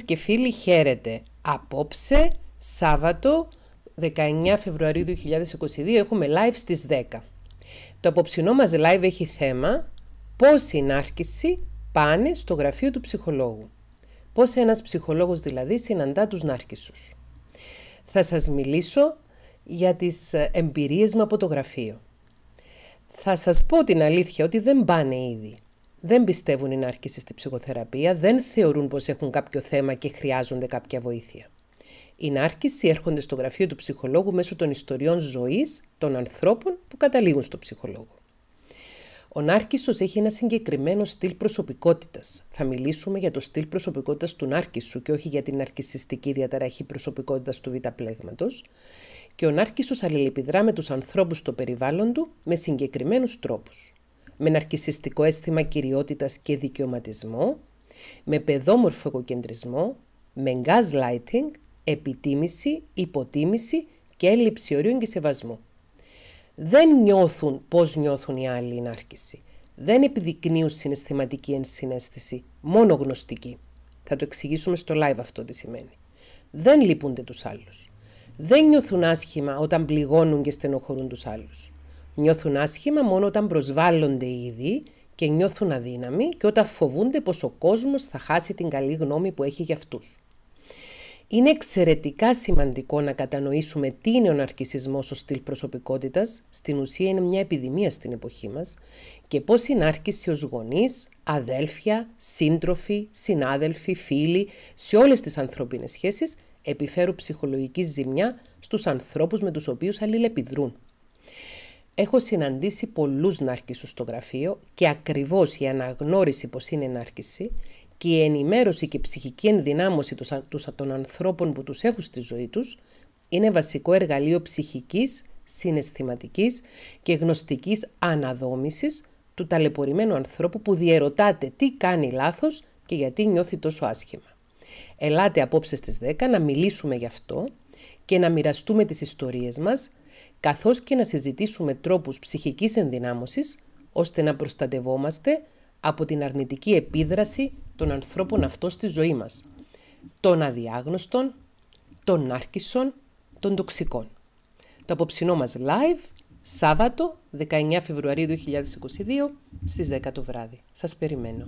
και φίλοι χαίρετε. Απόψε, Σάββατο, 19 Φεβρουαρίου 2022, έχουμε live στις 10. Το απόψινό μας live έχει θέμα πώς η νάρκησοι πάνε στο γραφείο του ψυχολόγου. Πώς ένας ψυχολόγος δηλαδή συναντά τους νάρκησους. Θα σας μιλήσω για τις ε, εμπειρίες μου από το γραφείο. Θα σας πω την αλήθεια ότι δεν πάνε ήδη δεν πιστεύουν οι νάρκησοι στη ψυχοθεραπεία, δεν θεωρούν πως έχουν κάποιο θέμα και χρειάζονται κάποια βοήθεια. Οι νάρκησοι έρχονται στο γραφείο του ψυχολόγου μέσω των ιστοριών ζωής των ανθρώπων που καταλήγουν στο ψυχολόγο. Ο Νάρκισσος έχει ένα συγκεκριμένο στυλ προσωπικότητας. Θα μιλήσουμε για το στυλ προσωπικότητας του Νάρκισσου και όχι για την ναρκισιστική διαταραχή προσωπικότητας του β' πλέγματος. Και ο Νάρκισσος αλληλεπιδρά με τους ανθρώπους στο περιβάλλον του με συγκεκριμένους τρόπους με ναρκισιστικό αίσθημα κυριότητας και δικαιωματισμό, με παιδόμορφο οικοκεντρισμό, με λάιτινγκ, επιτίμηση, υποτίμηση και έλλειψη ορίων και σεβασμού. Δεν νιώθουν πώς νιώθουν οι άλλοι η νάρκηση. Δεν επιδεικνύουν συναισθηματική ενσυναίσθηση, μόνο γνωστική. Θα το εξηγήσουμε στο live αυτό τι σημαίνει. Δεν λείπονται τους άλλους. Δεν νιώθουν άσχημα όταν πληγώνουν και στενοχωρούν τους άλλους. Νιώθουν άσχημα μόνο όταν προσβάλλονται οι και νιώθουν αδύναμοι και όταν φοβούνται πως ο κόσμος θα χάσει την καλή γνώμη που έχει για αυτούς. Είναι εξαιρετικά σημαντικό να κατανοήσουμε τι είναι ο ναρκισισμός ως στυλ προσωπικότητας, στην ουσία είναι μια επιδημία στην εποχή μας, και πώς η ναρκίση ως γονείς, αδέλφια, σύντροφοι, συνάδελφοι, φίλοι, σε όλες τις ανθρωπίνες σχέσεις επιφέρουν ψυχολογική ζημιά στους ανθρώπους με τους οποίους αλληλεπιδρούν. Έχω συναντήσει πολλούς ναρκισσούς στο γραφείο και ακριβώς η αναγνώριση πως είναι ναρκισσή και η ενημέρωση και ψυχική ενδυνάμωση των ανθρώπων που τους έχουν στη ζωή τους είναι βασικό εργαλείο ψυχικής, συναισθηματικής και γνωστικής αναδόμησης του ταλαιπωρημένου ανθρώπου που διαιρωτάται τι κάνει λάθος και γιατί νιώθει τόσο άσχημα. Ελάτε απόψε στις 10 να μιλήσουμε γι' αυτό και να μοιραστούμε τις ιστορίες μας, καθώς και να συζητήσουμε τρόπους ψυχικής ενδυνάμωσης, ώστε να προστατευόμαστε από την αρνητική επίδραση των ανθρώπων αυτών στη ζωή μας, των αδιάγνωστων, των άρκισων, των τοξικών. Το απόψινό μας live, Σάββατο, 19 Φεβρουαρίου 2022, στις 10 το βράδυ. Σας περιμένω.